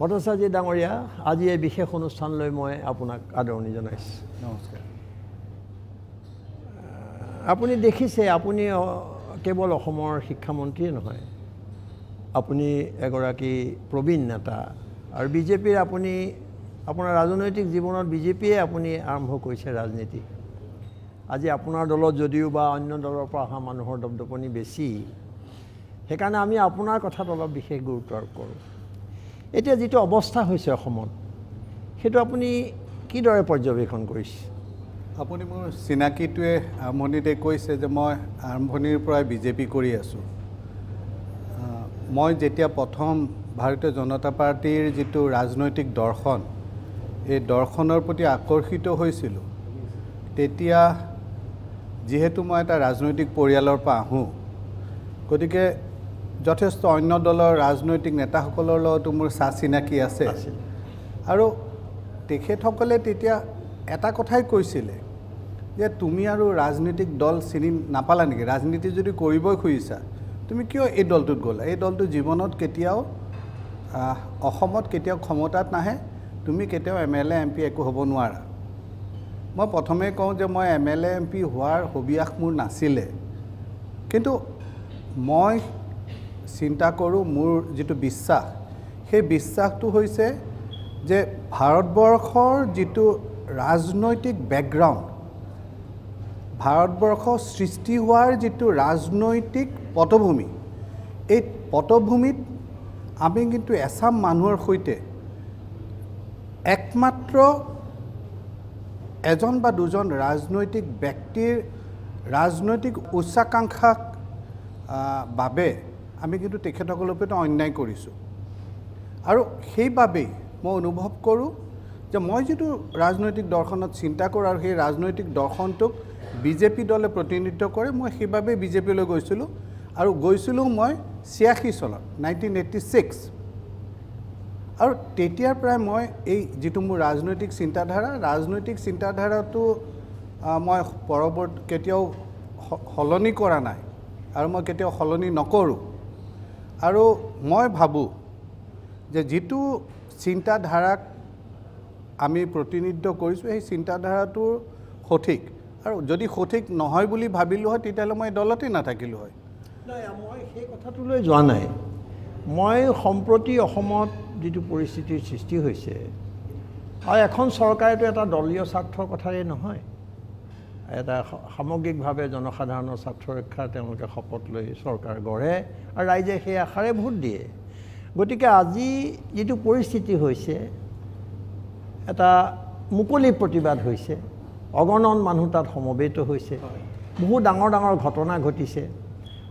ভট্টাচাৰ্যী ডাঙৰীয়া আজি এই বিশেষ অনুষ্ঠানলৈ মই আপোনাক আদৰণি জনাইছোঁ নমস্কাৰ আপুনি দেখিছে আপুনি কেৱল অসমৰ শিক্ষামন্ত্ৰীয়ে নহয় আপুনি এগৰাকী প্ৰবীণ নেতা আৰু বিজেপিৰ আপুনি আপোনাৰ ৰাজনৈতিক জীৱনত বিজেপিয়ে আপুনি আৰম্ভ কৰিছে ৰাজনীতি আজি আপোনাৰ দলত যদিও বা অন্য দলৰ পৰা অহা মানুহৰ দপদপনি বেছি সেইকাৰণে আমি আপোনাৰ কথাত অলপ বিশেষ গুৰুত্ব আৰোপ কৰোঁ এতিয়া যিটো অৱস্থা হৈছে অসমত সেইটো আপুনি কিদৰে পৰ্যবেক্ষণ কৰিছে আপুনি মোৰ চিনাকিটোৱে আৰম্ভণিতে কৈছে যে মই আৰম্ভণিৰ পৰাই বি জে পি কৰি আছো মই যেতিয়া প্ৰথম ভাৰতীয় জনতা পাৰ্টীৰ যিটো ৰাজনৈতিক দৰ্শন এই দৰ্শনৰ প্ৰতি আকৰ্ষিত হৈছিলোঁ তেতিয়া যিহেতু মই এটা ৰাজনৈতিক পৰিয়ালৰ পৰা আহোঁ গতিকে যথেষ্ট অন্য দলৰ ৰাজনৈতিক নেতাসকলৰ লগতো মোৰ চা চিনাকি আছে আৰু তেখেতসকলে তেতিয়া এটা কথাই কৈছিলে যে তুমি আৰু ৰাজনৈতিক দল চিনি নাপালা নেকি ৰাজনীতি যদি কৰিবই খুজিছা তুমি কিয় এই দলটোত গ'লা এই দলটো জীৱনত কেতিয়াও অসমত কেতিয়াও ক্ষমতাত নাহে তুমি কেতিয়াও M L A M P একো হ'ব নোৱাৰা মই প্ৰথমে কওঁ যে মই M L A M P হোৱাৰ সবিয়াস মোৰ নাছিলে কিন্তু মই চিন্তা কৰোঁ মোৰ যিটো বিশ্বাস সেই বিশ্বাসটো হৈছে যে ভাৰতবৰ্ষৰ যিটো ৰাজনৈতিক বেকগ্ৰাউণ্ড ভাৰতবৰ্ষ সৃষ্টি হোৱাৰ যিটো ৰাজনৈতিক পটভূমি এই পটভূমিত আমি কিন্তু এচাম মানুহৰ সৈতে একমাত্ৰ এজন বা দুজন ৰাজনৈতিক ব্যক্তিৰ ৰাজনৈতিক উচ্চাকাংক্ষাক বাবে আমি কিন্তু তেখেতসকলৰ প্ৰতি অন্যায় কৰিছোঁ আৰু সেইবাবেই মই অনুভৱ কৰোঁ যে মই যিটো ৰাজনৈতিক দৰ্শনত চিন্তা কৰোঁ আৰু সেই ৰাজনৈতিক দৰ্শনটোক বিজেপি দলে প্ৰতিনিধিত্ব কৰে মই সেইবাবেই বিজেপিলৈ গৈছিলোঁ আৰু গৈছিলোঁ মই ছিয়াশী চনত নাইনটিন এইটি ছিক্স আৰু তেতিয়াৰ পৰাই মই এই যিটো মোৰ ৰাজনৈতিক চিন্তাধাৰা ৰাজনৈতিক চিন্তাধাৰাটো মই পৰৱৰ্তী কেতিয়াও সলনি কৰা নাই আৰু মই কেতিয়াও সলনি নকৰোঁ আৰু মই ভাবোঁ যে যিটো চিন্তাধাৰাক আমি প্ৰতিনিধিত্ব কৰিছোঁ সেই চিন্তাধাৰাটো সঠিক আৰু যদি সঠিক নহয় বুলি ভাবিলোঁ হয় তেতিয়াহ'লে মই দলতেই নাথাকিলোঁ হয় মই সেই কথাটোলৈ যোৱা নাই মই সম্প্ৰতি অসমত যিটো পৰিস্থিতিৰ সৃষ্টি হৈছে আৰু এখন চৰকাৰেতো এটা দলীয় স্বাৰ্থৰ কথাৰেই নহয় এটা সামগ্ৰিকভাৱে জনসাধাৰণৰ স্বাৰ্থ ৰক্ষাৰ তেওঁলোকে শপত লৈ চৰকাৰ গঢ়ে আৰু ৰাইজে সেই আশাৰে ভোট দিয়ে গতিকে আজি যিটো পৰিস্থিতি হৈছে এটা মুকলি প্ৰতিবাদ হৈছে অগণন মানুহ তাত সমবেত হৈছে বহু ডাঙৰ ডাঙৰ ঘটনা ঘটিছে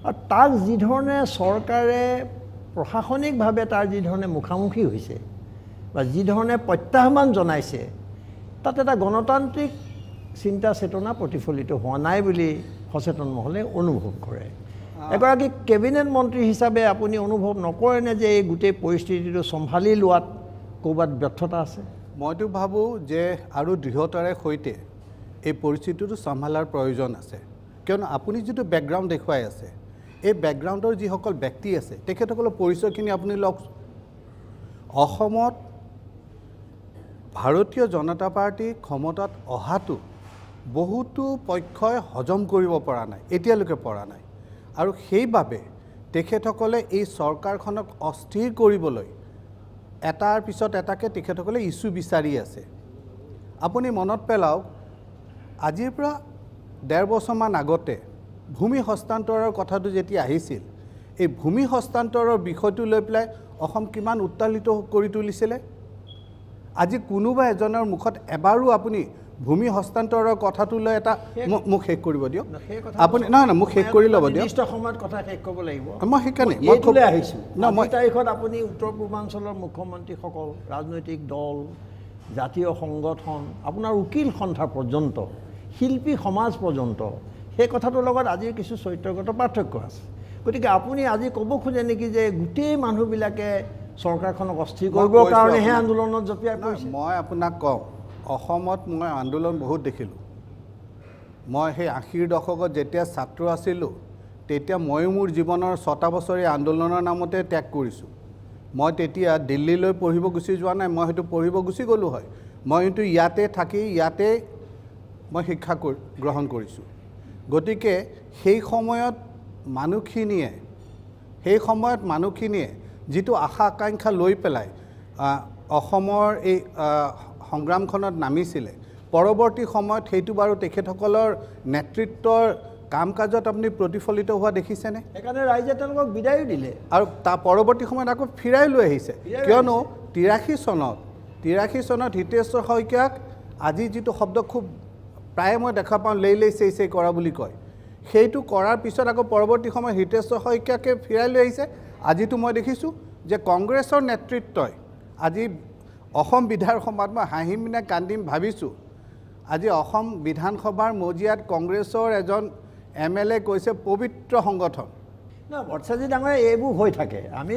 আৰু তাক যিধৰণে চৰকাৰে প্ৰশাসনিকভাৱে তাৰ যিধৰণে মুখামুখি হৈছে বা যিধৰণে প্ৰত্যাহ্বান জনাইছে তাত এটা গণতান্ত্ৰিক চিন্তা চেতনা প্ৰতিফলিত হোৱা নাই বুলি সচেতন মহলে অনুভৱ কৰে এগৰাকী কেবিনেট মন্ত্ৰী হিচাপে আপুনি অনুভৱ নকৰেনে যে এই গোটেই পৰিস্থিতিটো চম্ভালি লোৱাত ক'ৰবাত ব্যৰ্থতা আছে মইতো ভাবোঁ যে আৰু দৃঢ়তাৰে সৈতে এই পৰিস্থিতিটো চম্ভালাৰ প্ৰয়োজন আছে কিয়নো আপুনি যিটো বেকগ্ৰাউণ্ড দেখুৱাই আছে এই বেকগ্ৰাউণ্ডৰ যিসকল ব্যক্তি আছে তেখেতসকলৰ পৰিচয়খিনি আপুনি লওক অসমত ভাৰতীয় জনতা পাৰ্টী ক্ষমতাত অহাটো বহুতো পক্ষই হজম কৰিব পৰা নাই এতিয়ালৈকে পৰা নাই আৰু সেইবাবে তেখেতসকলে এই চৰকাৰখনক অস্থিৰ কৰিবলৈ এটাৰ পিছত এটাকে তেখেতসকলে ইছ্যু বিচাৰি আছে আপুনি মনত পেলাওক আজিৰ পৰা ডেৰ বছৰমান আগতে ভূমি হস্তান্তৰৰ কথাটো যেতিয়া আহিছিল এই ভূমি হস্তান্তৰৰ বিষয়টো লৈ পেলাই অসম কিমান উত্তালিত কৰি তুলিছিলে আজি কোনোবা এজনৰ মুখত এবাৰো আপুনি ভূমি হস্তান্তৰৰ কথাটো লৈ এটা মোক শেষ কৰিব দিয়ক আপুনি নহয় নহয় মোক শেষ কৰি ল'ব দিয়ক সময়ত কথা শেষ কৰিব লাগিব মই সেইকাৰণে মই খুব আহিছোঁ ন মই তাৰিখত আপুনি উত্তৰ পূৰ্বাঞ্চলৰ মুখ্যমন্ত্ৰীসকল ৰাজনৈতিক দল জাতীয় সংগঠন আপোনাৰ উকিল সন্থা পৰ্যন্ত শিল্পী সমাজ পৰ্যন্ত সেই কথাটোৰ লগত আজিৰ কিছু চৰিত্ৰগত পাৰ্থক্য আছে গতিকে আপুনি আজি ক'ব খোজে নেকি যে গোটেই মানুহবিলাকে চৰকাৰখনক অস্থিৰ কৰিবৰ কাৰণেহে আন্দোলনত জঁপিয়াই মই আপোনাক কওঁ অসমত মই আন্দোলন বহুত দেখিলোঁ মই সেই আশীৰ দশকত যেতিয়া ছাত্ৰ আছিলোঁ তেতিয়া ময়ো মোৰ জীৱনৰ ছটা বছৰীয়া আন্দোলনৰ নামতে ত্যাগ কৰিছোঁ মই তেতিয়া দিল্লীলৈ পঢ়িব গুচি যোৱা নাই মই সেইটো পঢ়িব গুচি গ'লোঁ হয় মই কিন্তু ইয়াতে থাকি ইয়াতে মই শিক্ষা গ্ৰহণ কৰিছোঁ গতিকে সেই সময়ত মানুহখিনিয়ে সেই সময়ত মানুহখিনিয়ে যিটো আশা আকাংক্ষা লৈ পেলাই অসমৰ এই সংগ্ৰামখনত নামিছিলে পৰৱৰ্তী সময়ত সেইটো বাৰু তেখেতসকলৰ নেতৃত্বৰ কাম কাজত আপুনি প্ৰতিফলিত হোৱা দেখিছেনে সেইকাৰণে ৰাইজে তেওঁলোকক বিদায়ো দিলে আৰু তাৰ পৰৱৰ্তী সময়ত আকৌ ফিৰাই লৈ আহিছে কিয়নো তিৰাশী চনত তিৰাশী চনত হিতেশ্বৰ শইকীয়াক আজি যিটো শব্দ খুব প্ৰায়ে মই দেখা পাওঁ লেই লেই চেই চেই কৰা বুলি কয় সেইটো কৰাৰ পিছত আকৌ পৰৱৰ্তী সময়ত হিতেশ্বৰ শইকীয়াকে ফিৰাই লৈ আহিছে আজিতো মই দেখিছোঁ যে কংগ্ৰেছৰ নেতৃত্বই আজি অসম বিধানসভাত মই হাঁহিম নে কান্দিম ভাবিছোঁ আজি অসম বিধানসভাৰ মজিয়াত কংগ্ৰেছৰ এজন এম এল এ কৈছে পবিত্ৰ সংগঠন বৰচাজী ডাঙৰে এইবোৰ হৈ থাকে আমি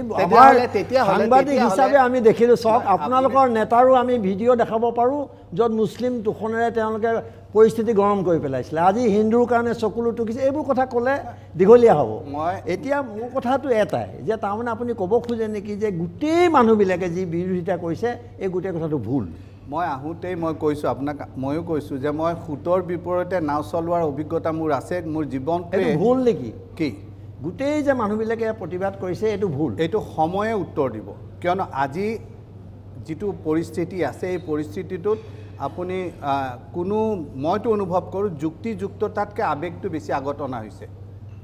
সাংবাদিক হিচাপে আমি দেখিলোঁ চাওক আপোনালোকৰ নেতাৰো আমি ভিডিঅ' দেখাব পাৰোঁ য'ত মুছলিম তোষণেৰে তেওঁলোকে পৰিস্থিতি গৰম কৰি পেলাইছিলে আজি হিন্দুৰ কাৰণে চকুলো টুকিছে এইবোৰ কথা ক'লে দীঘলীয়া হ'ব মই এতিয়া মোৰ কথাটো এটাই যে তাৰমানে আপুনি ক'ব খোজে নেকি যে গোটেই মানুহবিলাকে যি বিৰোধিতা কৰিছে এই গোটেই কথাটো ভুল মই আহোঁতেই মই কৈছোঁ আপোনাক ময়ো কৈছোঁ যে মই সোঁতৰ বিপৰীতে নাও চলোৱাৰ অভিজ্ঞতা মোৰ আছে মোৰ জীৱন ভুল নেকি কি গোটেই যে মানুহবিলাকে প্ৰতিবাদ কৰিছে এইটো ভুল এইটো সময়ে উত্তৰ দিব কিয়নো আজি যিটো পৰিস্থিতি আছে এই পৰিস্থিতিটোত আপুনি কোনো মইতো অনুভৱ কৰোঁ যুক্তিযুক্ততাতকৈ আৱেগটো বেছি আগত অনা হৈছে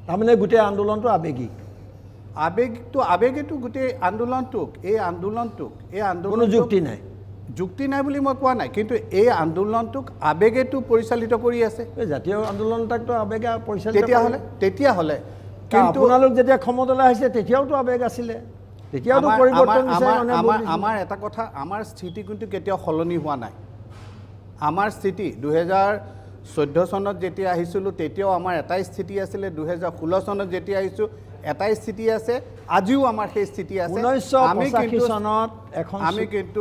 তাৰমানে গোটেই আন্দোলনটো আৱেগিক আৱেগটো আৱেগেতো গোটেই আন্দোলনটোক এই আন্দোলনটোক এই আন্দোলন যুক্তি নাই যুক্তি নাই বুলি মই কোৱা নাই কিন্তু এই আন্দোলনটোক আৱেগেতো পৰিচালিত কৰি আছে জাতীয় আন্দোলন তেতিয়াহ'লে তেতিয়াহ'লে কিন্তু আপোনালোক যেতিয়া ক্ষমতালৈ আহিছে তেতিয়াওতো আবেগ আছিলে তেতিয়াওতো পৰিৱৰ্তন বিচাৰে আমাৰ এটা কথা আমাৰ স্থিতি কিন্তু কেতিয়াও সলনি হোৱা নাই আমাৰ স্থিতি দুহেজাৰ চনত যেতিয়া আহিছিলোঁ তেতিয়াও আমাৰ এটাই স্থিতি আছিলে দুহেজাৰ চনত যেতিয়া আহিছোঁ এটাই স্থিতি আছে আজিও আমাৰ সেই স্থিতি আছে ঊনৈছশ পঁচাশী চনত এখন আমি কিন্তু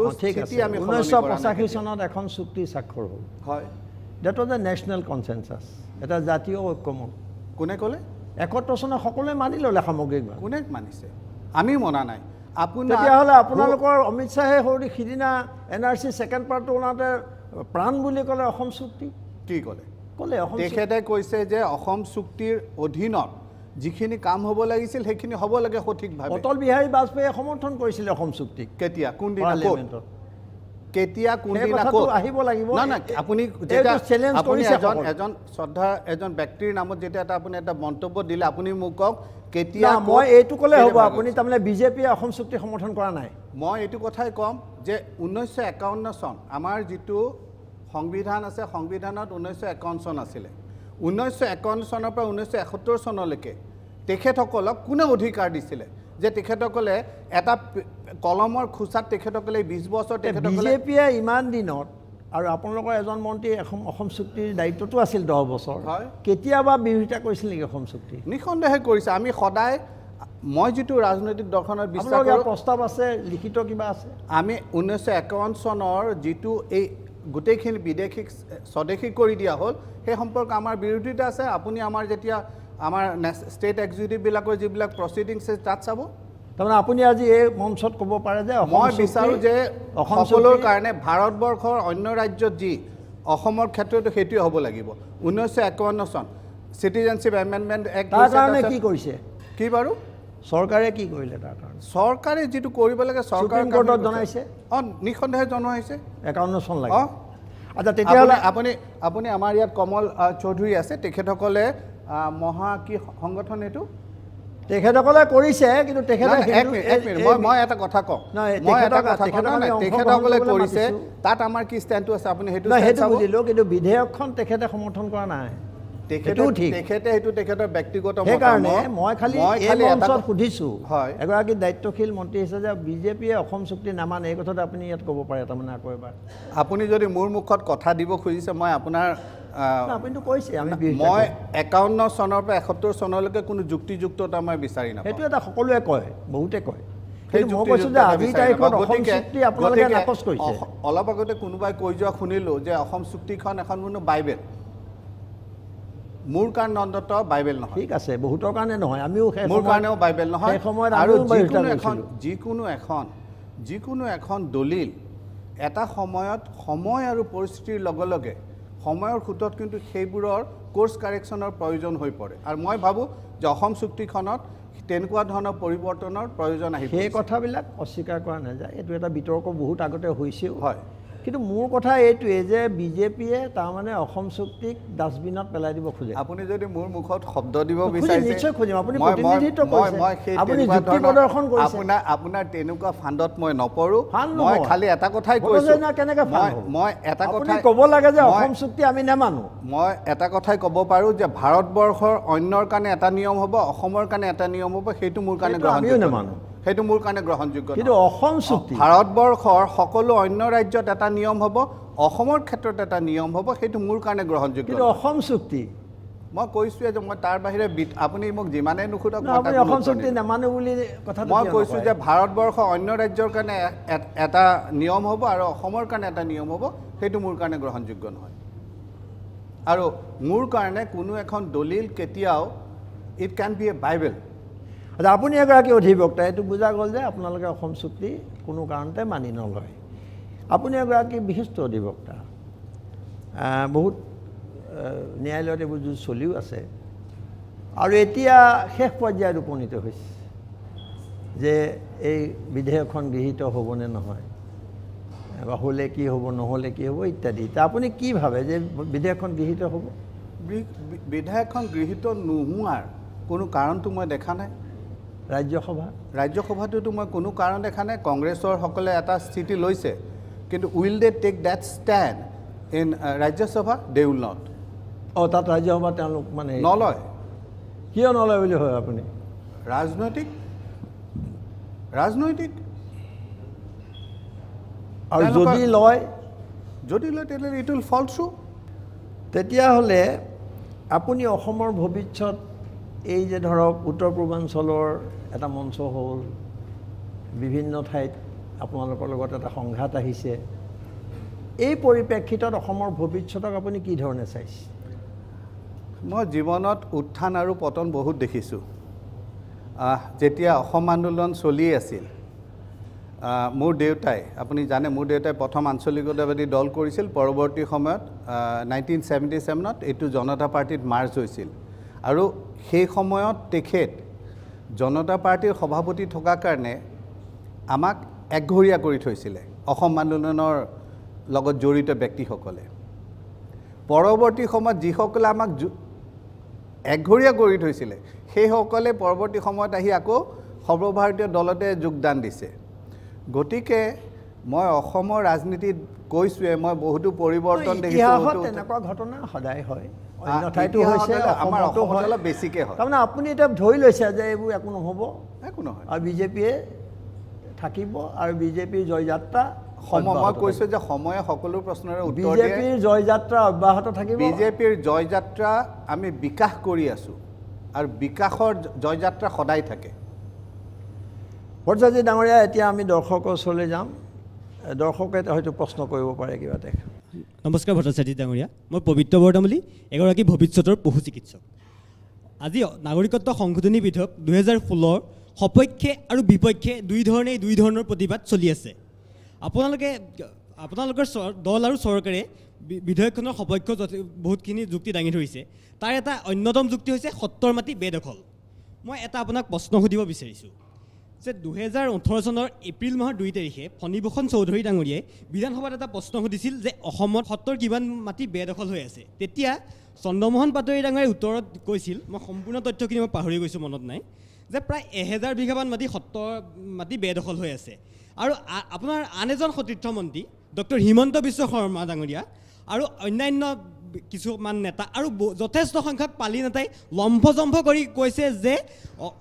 ঊনৈছশ পঁচাশী চনত এখন চুক্তি স্বাক্ষৰ হ'ল হয় that was a national consensus এটা জাতীয় ঐক্যমূল কোনে ক'লে একত ৰচনা সকলোৱে মানি ল'লে সামগ্ৰিকভাৱে কোনে মানিছে আমি মনা নাই আপুনি তেতিয়াহ'লে আপোনালোকৰ অমিত শ্বাহে সৰু সিদিনা এন আৰ চি ছেকেণ্ড পাৰ্টটো ওলাওঁতে প্ৰাণ বুলি ক'লে অসম চুক্তি কি ক'লে ক'লে তেখেতে কৈছে যে অসম চুক্তিৰ অধীনত যিখিনি কাম হ'ব লাগিছিল সেইখিনি হ'ব লাগে সঠিকভাৱে অটল বিহাৰী বাজপেয়ীয়ে সমৰ্থন কৰিছিলে অসম চুক্তিক কেতিয়া কোনদিনা কেতিয়া কোনদিন আহিব লাগিব না না আপুনি যেটা চেলেঞ্জ কৰিছে এজন এজন শ্ৰদ্ধা এজন ব্যক্তিৰ নামত যেতিয়া এটা আপুনি এটা মন্তব্য দিলে আপুনি মোক কওক কেতিয়া মই এইটো ক'লে হ'ব আপুনি তাৰমানে বিজেপিয়ে অসম চুক্তি সমৰ্থন কৰা নাই মই এইটো কথাই ক'ম যে ঊনৈছশ একাৱন্ন চন আমাৰ যিটো সংবিধান আছে সংবিধানত ঊনৈছশ একাৱন্ন চন আছিলে ঊনৈছশ একাৱন্ন চনৰ পৰা ঊনৈছশ একসত্তৰ চনলৈকে তেখেতসকলক কোনে অধিকাৰ দিছিলে যে তেখেতসকলে এটা কলমৰ খোচাত তেখেতসকলে বিছ বছৰ বিজেপিয়ে ইমান দিনত আৰু আপোনালোকৰ এজন মন্ত্ৰী অসম অসম চুক্তিৰ দায়িত্বটো আছিল দহ বছৰ হয় কেতিয়াবা বিৰোধিতা কৰিছিল নেকি অসম চুক্তি নিঃসন্দেহে কৰিছে আমি সদায় মই যিটো ৰাজনৈতিক দৰ্শনৰ বিশ্বাস প্ৰস্তাৱ আছে লিখিত কিবা আছে আমি ঊনৈছশ একাৱন্ন চনৰ যিটো এই গোটেইখিনি বিদেশীক স্বদেশী কৰি দিয়া হ'ল সেই সম্পৰ্কে আমাৰ বিৰোধিতা আছে আপুনি আমাৰ যেতিয়া আমাৰ ষ্টেট এক্সিকিউটিভবিলাকৰ যিবিলাক প্ৰচিডিংছ আছে তাত চাব তাৰমানে আপুনি আজি এই মঞ্চত ক'ব পাৰে যে মই বিচাৰোঁ যে অসমৰ কাৰণে ভাৰতবৰ্ষৰ অন্য ৰাজ্যত যি অসমৰ ক্ষেত্ৰতো সেইটোৱে হ'ব লাগিব ঊনৈছশ একাৱন্ন চন চিটিজেনশ্বিপ এমেণ্ডমেণ্ট এক্ট কি কৰিছে কি বাৰু চৰকাৰে কি কৰিলে তাৰ কাৰণে চৰকাৰে যিটো কৰিব লাগে চৰকাৰে জনাইছে অঁ নিঃসন্দেহে জনোৱা হৈছে একাৱন্ন চন লাগে অঁ আচ্ছা তেতিয়াহ'লে আপুনি আপুনি আমাৰ ইয়াত কমল চৌধুৰী আছে তেখেতসকলে মহা কি সংগঠন এইটো তেখেতসকলে কৰিছে কিন্তু মই তেখেতসকলে কৰিছে তাত আমাৰ কি ষ্টেণ্ডটো আছে আপুনি সেইটো বুজিলোঁ কিন্তু বিধেয়কখন তেখেতে সমৰ্থন কৰা নাই মই দায়িত্বশীল মন্ত্ৰী হিচাপে যে বিজেপিয়ে অসম চুক্তি নামানে এই কথাটো আপুনি ইয়াত ক'ব পাৰে তাৰমানে আকৌ এবাৰ আপুনি যদি মোৰ মুখত কথা দিব খুজিছে মই আপোনাৰ আপুনিতো কৈছে আমি মই একাৱন্ন চনৰ পৰা এসত্তৰ চনলৈকে কোনো যুক্তিযুক্ততা মই বিচাৰি নাই সেইটো এটা সকলোৱে কয় বহুতে কয় অলপ আগতে কোনোবাই কৈ যোৱা শুনিলোঁ যে অসম চুক্তিখন এখন কোনো বাইবেল মোৰ কাৰণে অন্ততঃ বাইবেল নহয় ঠিক আছে বহুতৰ কাৰণে নহয় আমিও মোৰ কাৰণেও বাইবেল নহয় সময়ত আৰু যিকোনো এখন যিকোনো এখন যিকোনো এখন দলিল এটা সময়ত সময় আৰু পৰিস্থিতিৰ লগে লগে সময়ৰ সোঁতত কিন্তু সেইবোৰৰ কোৰ্চ কাৰেকশ্যনৰ প্ৰয়োজন হৈ পৰে আৰু মই ভাবোঁ যে অসম চুক্তিখনত তেনেকুৱা ধৰণৰ পৰিৱৰ্তনৰ প্ৰয়োজন আহিছে সেই কথাবিলাক অস্বীকাৰ কৰা নাযায় এইটো এটা বিতৰ্ক বহুত আগতে হৈছেও হয় কিন্তু মোৰ কথা এইটোৱে যে বিজেপিয়ে তাৰমানে অসম চুক্তিক ডাষ্টবিনত পেলাই দিব খোজে আপুনি যদি মোৰ মুখত শব্দ দিব বিচাৰে আপোনাৰ তেনেকুৱা ফাণ্ডত মই নপৰো মই খালি এটা কথাই মই এটা কথা ক'ব লাগে যে অসম চুক্তি আমি নেমানো মই এটা কথাই ক'ব পাৰো যে ভাৰতবৰ্ষৰ অন্যৰ কাৰণে এটা নিয়ম হ'ব অসমৰ কাৰণে এটা নিয়ম হ'ব সেইটো মোৰ কাৰণে গ্ৰহণ নেমানো সেইটো মোৰ কাৰণে গ্ৰহণযোগ্য কিন্তু অসম চুক্তি ভাৰতবৰ্ষৰ সকলো অন্য ৰাজ্যত এটা নিয়ম হ'ব অসমৰ ক্ষেত্ৰত এটা নিয়ম হ'ব সেইটো মোৰ কাৰণে গ্ৰহণযোগ্য কিন্তু অসম চুক্তি মই কৈছোঁ যে মই তাৰ বাহিৰে আপুনি মোক যিমানেই নোসোধক অসম বুলি কথা মই কৈছোঁ যে ভাৰতবৰ্ষ অন্য ৰাজ্যৰ কাৰণে এটা নিয়ম হ'ব আৰু অসমৰ কাৰণে এটা নিয়ম হ'ব সেইটো মোৰ কাৰণে গ্ৰহণযোগ্য নহয় আৰু মোৰ কাৰণে কোনো এখন দলিল কেতিয়াও it can be a Bible আপুনি এগৰাকী অধিবক্তা এইটো বুজা গ'ল যে আপোনালোকে অসম চুক্তি কোনো কাৰণতে মানি নলয় আপুনি এগৰাকী বিশিষ্ট অধিবক্তা বহুত ন্যায়ালয়ত এইবোৰ যুঁজ চলিও আছে আৰু এতিয়া শেষ পৰ্যায়ত উপনীত হৈছে যে এই বিধেয়কখন গৃহীত হ'বনে নহয় বা হ'লে কি হ'ব নহ'লে কি হ'ব ইত্যাদি এতিয়া আপুনি কি ভাবে যে বিধেয়কখন গৃহীত হ'ব বিধেয়কখন গৃহীত নোহোৱাৰ কোনো কাৰণটো মই দেখা নাই ৰাজ্যসভা ৰাজ্যসভাটোতো মই কোনো কাৰণ দেখা নাই কংগ্ৰেছৰসকলে এটা স্থিতি লৈছে কিন্তু will they take that stand in Rajya Sabha they will not uh তাত ৰাজ্যসভা তেওঁলোক মানে নলয় কিয় নলয় বুলি হয় আপুনি ৰাজনৈতিক ৰাজনৈতিক আৰু যদি লয় যদি লয় তেতিয়াহ'লে ইট উইল ফল থ্ৰু তেতিয়াহ'লে আপুনি অসমৰ ভৱিষ্যত এই যে ধৰক উত্তৰ পূৰ্বাঞ্চলৰ এটা মঞ্চ হ'ল বিভিন্ন ঠাইত আপোনালোকৰ লগত এটা সংঘাত আহিছে এই পৰিপ্ৰেক্ষিতত অসমৰ ভৱিষ্যতক আপুনি কি ধৰণে চাইছে মই জীৱনত উত্থান আৰু পতন বহুত দেখিছোঁ যেতিয়া অসম আন্দোলন চলি আছিল মোৰ দেউতাই আপুনি জানে মোৰ দেউতাই প্ৰথম আঞ্চলিকতাবাদী দল কৰিছিল পৰৱৰ্তী সময়ত নাইনটিন চেভেণ্টি ছেভেনত এইটো জনতা পাৰ্টিত মাৰ্চ হৈছিল আৰু সেই সময়ত তেখেত জনতা পাৰ্টীৰ সভাপতি থকা কাৰণে আমাক একঘৰীয়া কৰি থৈছিলে অসম আন্দোলনৰ লগত জড়িত ব্যক্তিসকলে পৰৱৰ্তী সময়ত যিসকলে আমাক একঘৰীয়া কৰি থৈছিলে সেইসকলে পৰৱৰ্তী সময়ত আহি আকৌ সৰ্বভাৰতীয় দলতে যোগদান দিছে গতিকে মই অসমৰ ৰাজনীতিত কৈছোঁৱে মই বহুতো পৰিৱৰ্তন দেখিছোঁ তেনেকুৱা ঘটনা সদায় হয় তাৰমানে আপুনি এতিয়া ধৰি লৈছে যে এইবোৰ একো নহ'ব একো নহয় আৰু বিজেপিয়ে থাকিব আৰু বিজেপিৰ জয়যাত্ৰা মই কৈছোঁ যে সময়ে সকলো প্ৰশ্নৰে বিজেপিৰ জয়যাত্ৰা অব্যাহত থাকিব বিজেপিৰ জয়যাত্ৰা আমি বিকাশ কৰি আছোঁ আৰু বিকাশৰ জয়যাত্ৰা সদায় থাকে ভট্টাজী ডাঙৰীয়া এতিয়া আমি দৰ্শকৰ ওচৰলৈ যাম দৰ্শকে হয়তো প্ৰশ্ন কৰিব পাৰে কিবা তেখেত নমস্কাৰ ভট্টাচাৰ্য ডাঙৰীয়া মই পবিত্ৰ বৰদামলী এগৰাকী ভৱিষ্যতৰ পশু চিকিৎসক আজি নাগৰিকত্ব সংশোধনী বিধেয়ক দুহেজাৰ ষোল্লৰ সপক্ষে আৰু বিপক্ষে দুই ধৰণেই দুই ধৰণৰ প্ৰতিবাদ চলি আছে আপোনালোকে আপোনালোকৰ চ দল আৰু চৰকাৰে বিধেয়কখনৰ সপক্ষ বহুতখিনি যুক্তি দাঙি ধৰিছে তাৰ এটা অন্যতম যুক্তি হৈছে সত্ৰৰ মাটি বেদখল মই এটা আপোনাক প্ৰশ্ন সুধিব বিচাৰিছোঁ যে দুহেজাৰ ওঠৰ চনৰ এপ্ৰিল মাহৰ দুই তাৰিখে ফণীভূষণ চৌধুৰী ডাঙৰীয়াই বিধানসভাত এটা প্ৰশ্ন সুধিছিল যে অসমত সত্তৰ কিমান মাটি বেদখল হৈ আছে তেতিয়া চন্দ্ৰমোহন পাটোৱাৰী ডাঙৰীয়ে উত্তৰত কৈছিল মই সম্পূৰ্ণ তথ্যখিনি মই পাহৰি গৈছোঁ মনত নাই যে প্ৰায় এহেজাৰ বিঘামান মাটি সত্তৰ মাটি বেদখল হৈ আছে আৰু আপোনাৰ আন এজন সতীৰ্থমন্ত্ৰী ডক্টৰ হিমন্ত বিশ্ব শৰ্মা ডাঙৰীয়া আৰু অন্যান্য কিছুমান নেতা আৰু যথেষ্ট সংখ্যক পালি নেতাই লম্ফ জম্ফ কৰি কৈছে যে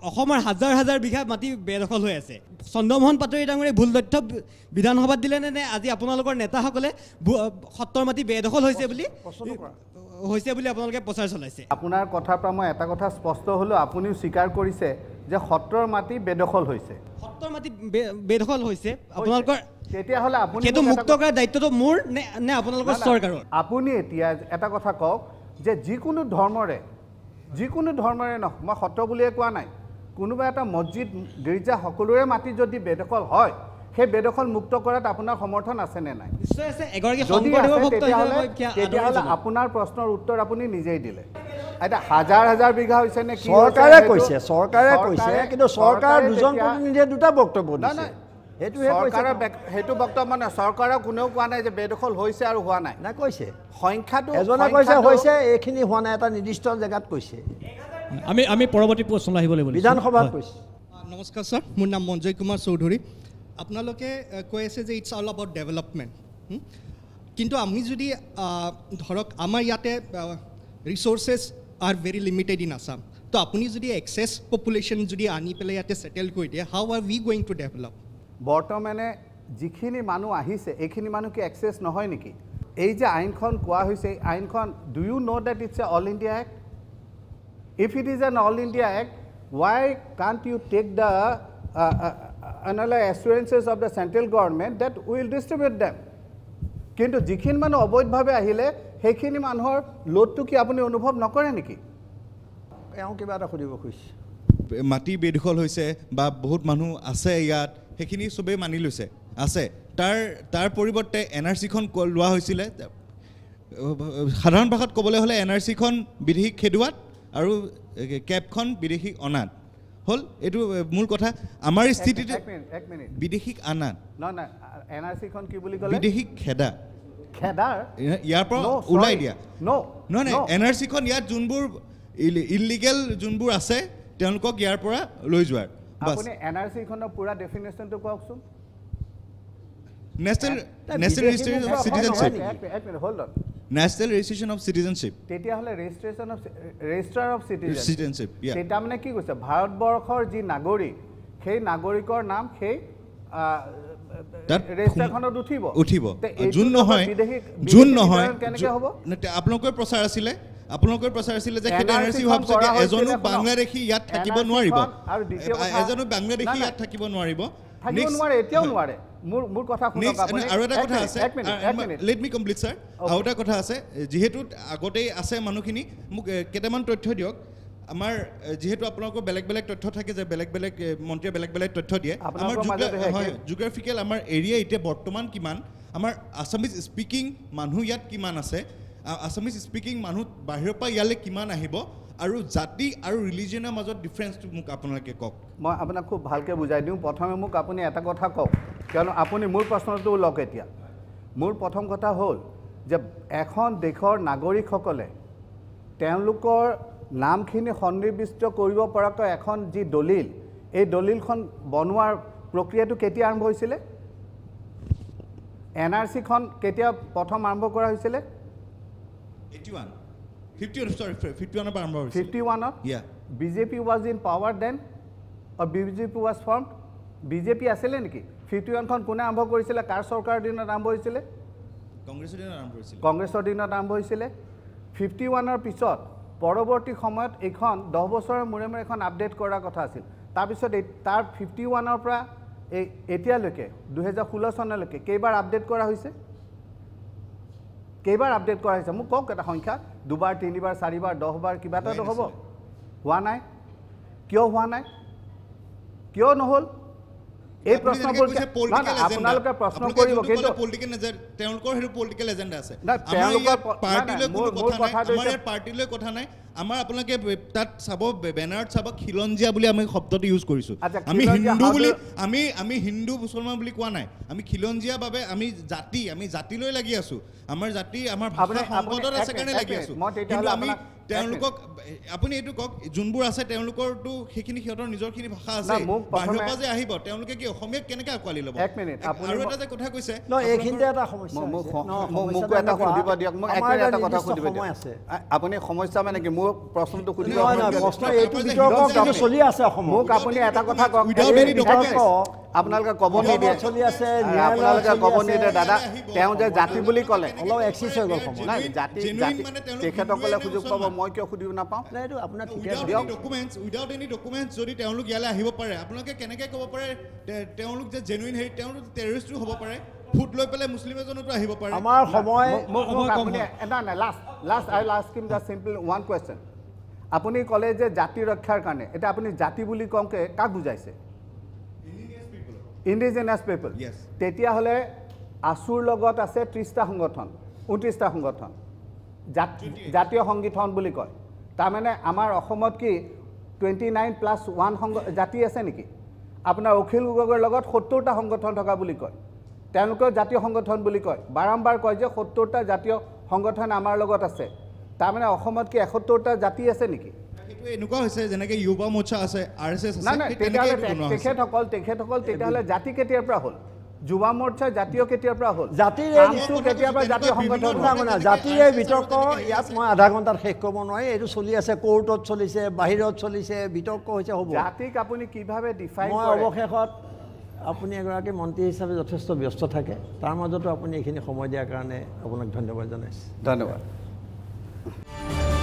অসমৰ হাজাৰ হাজাৰ বিঘা মাটি বেদখল হৈ আছে চন্দ্ৰমোহন পাটোৱাৰী ডাঙৰীয়ে ভুল তথ্য বিধানসভাত দিলে নে আজি আপোনালোকৰ নেতাসকলে সত্ৰৰ মাটি বেদখল হৈছে বুলি হৈছে বুলি আপোনালোকে প্ৰচাৰ চলাইছে আপোনাৰ কথাৰ পৰা মই এটা কথা স্পষ্ট হ'লোঁ আপুনিও স্বীকাৰ কৰিছে যে সত্ৰৰ মাটি বেদখল হৈছে সত্ৰৰ মাটি বেদখল হৈছে আপোনালোকৰ তেতিয়াহ'লে আপুনি সেইটো মুক্ত কৰাৰ দায়িত্বটো মোৰ নে নে আপোনালোকৰ চৰকাৰৰ আপুনি এতিয়া এটা কথা কওক যে যিকোনো ধৰ্মৰে যিকোনো ধৰ্মৰে নহওক মই সত্ৰ বুলিয়ে কোৱা নাই কোনোবা এটা মছজিদ গীৰ্জা সকলোৰে মাটি যদি বেদখল হয় সেই বেদখল মুক্ত কৰাত আপোনাৰ সমৰ্থন আছে নে নাই তেতিয়াহ'লে আপোনাৰ প্ৰশ্নৰ উত্তৰ আপুনি নিজেই দিলে এটা হাজাৰ হাজাৰ বিঘা হৈছে নে চৰকাৰে কৈছে চৰকাৰে কৈছে কিন্তু চৰকাৰ দুজন প্ৰতিনিধিয়ে দুটা বক্তব্য দিছে সেইটো সেইটো বক্তব্য মানে চৰকাৰক কোনেও কোৱা নাই যে বেদখল হৈছে আৰু হোৱা নাই নাই কৈছে সংখ্যাটো এজনে কৈছে হৈছে এইখিনি হোৱা নাই এটা নিৰ্দিষ্ট জেগাত কৈছে আমি আমি পৰৱৰ্তী প্ৰশ্ন আহিব লাগিব বিধানসভাত কৈছে নমস্কাৰ ছাৰ মোৰ নাম মঞ্জয় কুমাৰ চৌধুৰী আপোনালোকে কৈ আছে যে ইটছ অল এবাউট ডেভেলপমেণ্ট কিন্তু আমি যদি ধৰক আমাৰ ইয়াতে resources are very limited in Assam তো আপুনি যদি এক্সেছ পপুলেশ্যন যদি আনি পেলাই ইয়াতে ছেটেল কৰি দিয়ে how are we going to develop বৰ্তমানে যিখিনি মানুহ আহিছে এইখিনি মানুহ কি এক্সেছ নহয় নেকি এই যে আইনখন কোৱা হৈছে এই আইনখন do you know' that it's a all India act if it is an all India act why can't you take the assurances of the central government that will distribute them কিন্তু যিখিনি মানুহ অবৈধভাৱে আহিলে সেইখিনি মানুহৰ লোডটো কি আপুনি অনুভৱ নকৰে নেকি এওঁ কিবা এটা সুধিব খুজিছে মাটি বেদখল হৈছে বা বহুত মানুহ আছে ইয়াত সেইখিনি চবেই মানি লৈছে আছে তাৰ তাৰ পৰিৱৰ্তে এন আৰ চিখন লোৱা হৈছিলে সাধাৰণ ভাষাত ক'বলৈ হ'লে এন আৰ চিখন বিদেশী খেদোৱাত আৰু কেবখন বিদেশীক অনাত হ'ল এইটো মূল কথা আমাৰ স্থিতিটো বিদেশীক আনাত বিদেশীক খেদা ইয়াৰ পৰা ওলাই দিয়া নহয় নাই এন আৰ চিখন ইয়াত যোনবোৰ ইলিগেল যোনবোৰ আছে তেওঁলোকক ইয়াৰ পৰা লৈ যোৱাৰ তেতিয়াহ'লে ভাৰতবৰ্ষৰ যি নাগৰিক সেই নাগৰিকৰ নাম সেই আপোনালোকৰ প্ৰচাৰ আছিলে আপোনালোকৰ যিহেতু আগতেই আছে মানুহখিনি মোক কেইটামান তথ্য দিয়ক আমাৰ যিহেতু আপোনালোকৰ বেলেগ বেলেগ তথ্য থাকে যে বেলেগ বেলেগ মন্ত্ৰীয়ে বেলেগ বেলেগ তথ্য দিয়ে আমাৰ হয় জিঅ'গ্ৰাফিকেল আমাৰ এৰিয়া এতিয়া বৰ্তমান কিমান আমাৰ আছামিজ স্পিকিং মানুহ ইয়াত কিমান আছে আছামিজ স্পিকিং মানুহ বাহিৰৰ পৰা ইয়ালৈ কিমান আহিব আৰু জাতি আৰু ৰিলিজনৰ মাজত ডিফাৰেঞ্চটো মোক আপোনালোকে কওক মই আপোনাক খুব ভালকৈ বুজাই দিওঁ প্ৰথমে মোক আপুনি এটা কথা কওক কিয়নো আপুনি মোৰ প্ৰশ্নটো লওক এতিয়া মোৰ প্ৰথম কথা হ'ল যে এখন দেশৰ নাগৰিকসকলে তেওঁলোকৰ নামখিনি সন্নিৱিষ্ট কৰিব পৰাকৈ এখন যি দলিল এই দলিলখন বনোৱাৰ প্ৰক্ৰিয়াটো কেতিয়া আৰম্ভ হৈছিলে এন আৰ চিখন কেতিয়া প্ৰথম আৰম্ভ কৰা হৈছিলে ফিফটি ওৱানত BJP was in power then BJP was form BJP আছিলে নেকি ফিফটি ওৱানখন কোনে আৰম্ভ কৰিছিলে কাৰ চৰকাৰৰ দিনত আৰম্ভ হৈছিলে কংগ্ৰেছৰ দিনত আৰম্ভ হৈছিলে কংগ্ৰেছৰ দিনত আৰম্ভ হৈছিলে ফিফটি ওৱানৰ পিছত পৰৱৰ্তী সময়ত এইখন দহ বছৰৰ মূৰে মূৰে এখন আপডেট কৰাৰ কথা আছিল তাৰপিছত এই তাৰ ফিফটি ওৱানৰ পৰা এই এতিয়ালৈকে দুহেজাৰ ষোল্ল চনলৈকে কেইবাৰ আপডেট কৰা হৈছে কেইবাৰ আপডেট কৰা হৈছে মোক কওক এটা সংখ্যা দুবাৰ তিনিবাৰ চাৰিবাৰ দহবাৰ কিবা এটাতো হ'ব হোৱা নাই কিয় হোৱা নাই কিয় নহ'ল এই প্ৰশ্নবোৰ প্ৰশ্ন কৰিব কিন্তু তেওঁলোকৰ সেইটো পলিটিকেল এজেণ্ডা আছে কথা নাই আমাৰ আপোনালোকে তাত চাব বেনাৰত চাব খিলঞ্জীয়া বুলি আমি শব্দটো ইউজ কৰিছোঁ আমি হিন্দু বুলি আমি আমি হিন্দু মুছলমান বুলি কোৱা নাই আমি খিলঞ্জীয়া বাবে আমি জাতি আমি জাতিলৈ লাগি আছো আমাৰ জাতি আমাৰ ভাষা সংকটত আছে কাৰণে লাগি আছো কিন্তু আমি তেওঁলোকক আপুনি এইটো কওক যোনবোৰ আছে তেওঁলোকৰতো সেইখিনি সিহঁতৰ নিজৰখিনি ভাষা আছে বাহিৰৰ পৰা যে আহিব তেওঁলোকে কি অসমীয়াক কেনেকৈ আঁকোৱালি ল'ব আৰু এটা যে কথা কৈছে আপুনি সমস্যা মানে কি মোৰ প্ৰশ্নটো সুধিব প্ৰশ্ন এইটো চলি আছে অসমত মোক আপুনি এটা কথা কওক আপোনালোকে ক'ব নিদিয়ে চলি আছে আপোনালোকে ক'ব নিদিয়ে দাদা তেওঁ যে জাতি বুলি ক'লে অলপ এক্সিছ হৈ গ'ল সময় নাই জাতি জাতি তেখেতসকলে সুযোগ পাব মই কিয় সুধিব নাপাওঁ নাই এইটো আপোনাৰ ঠিকে দিয়ক ডকুমেণ্টছ উইদাউট এনি ডকুমেণ্টছ যদি তেওঁলোক ইয়ালৈ আহিব পাৰে আপোনালোকে কেনেকৈ ক'ব পাৰে তেওঁলোক যে জেনুইন হেৰি তেওঁলোক টেৰৰিষ্টো হ'ব পাৰে ফুট লৈ পেলাই মুছলিম এজনতো আহিব পাৰে আমাৰ সময় চিম্পল ওৱান কুৱেশ্যন আপুনি ক'লে যে জাতি ৰক্ষাৰ কাৰণে এতিয়া আপুনি জাতি বুলি কওঁকে কাক বুজাইছে ইণ্ডিজেনাছ পিপল তেতিয়াহ'লে আছুৰ লগত আছে ত্ৰিছটা সংগঠন ঊনত্ৰিছটা সংগঠন জাতীয় সংগীতন বুলি কয় তাৰমানে আমাৰ অসমত কি টুৱেণ্টি নাইন প্লাছ ওৱান সংগ জাতি আছে নেকি আপোনাৰ অখিল গগৈৰ লগত সত্তৰটা সংগঠন থকা বুলি কয় তেওঁলোকৰ জাতীয় সংগঠন বুলি কয় বাৰম্বাৰ কয় যে সত্তৰটা জাতীয় সংগঠন আমাৰ লগত আছে তাৰমানে অসমত কি এসত্তৰটা জাতি আছে নেকি তেখেতসকল তেখেতসকল তেতিয়াহ'লে জাতি কেতিয়াৰ পৰা হ'ল যুৱা মৰ্চা জাতীয় কেতিয়াৰ পৰা হ'ল জাতিৰ কেতিয়াৰ পৰা জাতীয় সংগঠন জাতিৰ এই বিতৰ্ক ইয়াত মই আধা ঘণ্টাত শেষ কৰিব নোৱাৰি এইটো চলি আছে কোৰ্টত চলিছে বাহিৰত চলিছে বিতৰ্ক হৈছে হ'ব জাতিক আপুনি কিভাৱে ডিফাইন অৱশেষত আপুনি এগৰাকী মন্ত্ৰী হিচাপে যথেষ্ট ব্যস্ত থাকে তাৰ মাজতো আপুনি এইখিনি সময় দিয়াৰ কাৰণে আপোনাক ধন্যবাদ জনাইছোঁ ধন্যবাদ